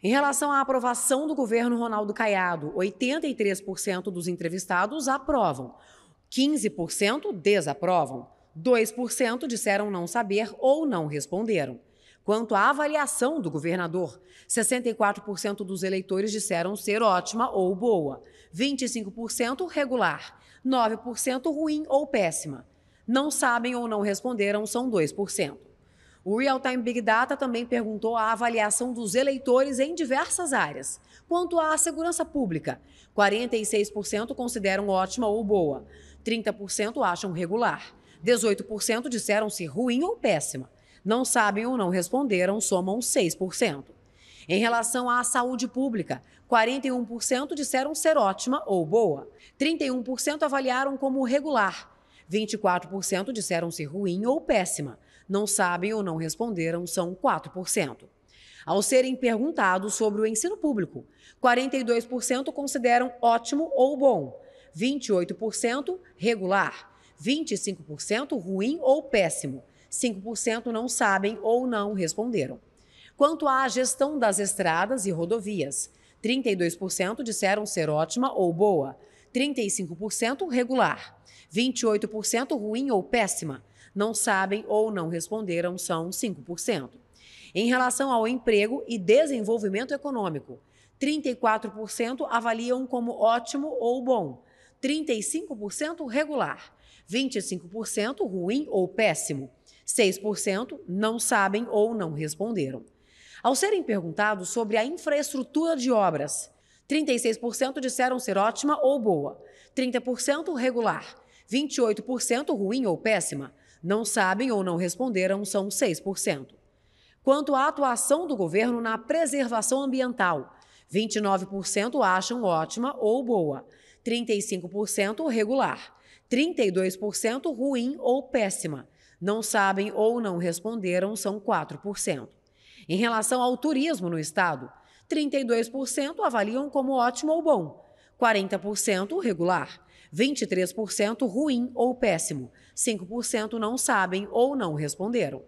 Em relação à aprovação do governo Ronaldo Caiado, 83% dos entrevistados aprovam, 15% desaprovam, 2% disseram não saber ou não responderam. Quanto à avaliação do governador, 64% dos eleitores disseram ser ótima ou boa, 25% regular, 9% ruim ou péssima. Não sabem ou não responderam são 2%. O Real Time Big Data também perguntou a avaliação dos eleitores em diversas áreas. Quanto à segurança pública, 46% consideram ótima ou boa, 30% acham regular, 18% disseram-se ruim ou péssima. Não sabem ou não responderam, somam 6%. Em relação à saúde pública, 41% disseram ser ótima ou boa, 31% avaliaram como regular, 24% disseram ser ruim ou péssima, não sabem ou não responderam são 4%. Ao serem perguntados sobre o ensino público, 42% consideram ótimo ou bom, 28% regular, 25% ruim ou péssimo, 5% não sabem ou não responderam. Quanto à gestão das estradas e rodovias, 32% disseram ser ótima ou boa, 35% regular, 28% ruim ou péssima, não sabem ou não responderam são 5%. Em relação ao emprego e desenvolvimento econômico, 34% avaliam como ótimo ou bom, 35% regular, 25% ruim ou péssimo, 6% não sabem ou não responderam. Ao serem perguntados sobre a infraestrutura de obras, 36% disseram ser ótima ou boa, 30% regular, 28% ruim ou péssima, não sabem ou não responderam são 6%. Quanto à atuação do governo na preservação ambiental, 29% acham ótima ou boa, 35% regular, 32% ruim ou péssima. Não sabem ou não responderam são 4%. Em relação ao turismo no estado, 32% avaliam como ótimo ou bom, 40% regular, 23% ruim ou péssimo, 5% não sabem ou não responderam.